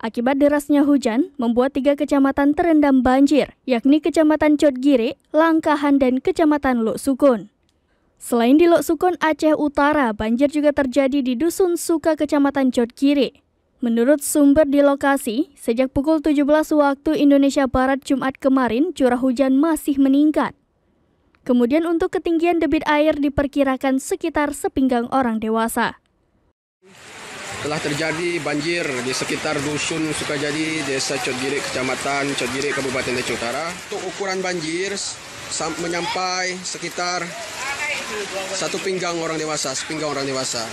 Akibat derasnya hujan, membuat tiga kecamatan terendam banjir, yakni Kecamatan Codgire, Langkahan, dan Kecamatan Lok Sukun. Selain di Lok Sukun, Aceh Utara, banjir juga terjadi di Dusun Suka, Kecamatan Codgire. Menurut sumber di lokasi, sejak pukul 17 waktu Indonesia Barat Jumat kemarin, curah hujan masih meningkat. Kemudian untuk ketinggian debit air diperkirakan sekitar sepinggang orang dewasa telah terjadi banjir di sekitar dusun Sukajadi, Desa Codgirik, Kecamatan Codgirik, Kabupaten Aceh Utara. Untuk ukuran banjir menyampai sekitar satu pinggang orang dewasa, sepinggang orang dewasa.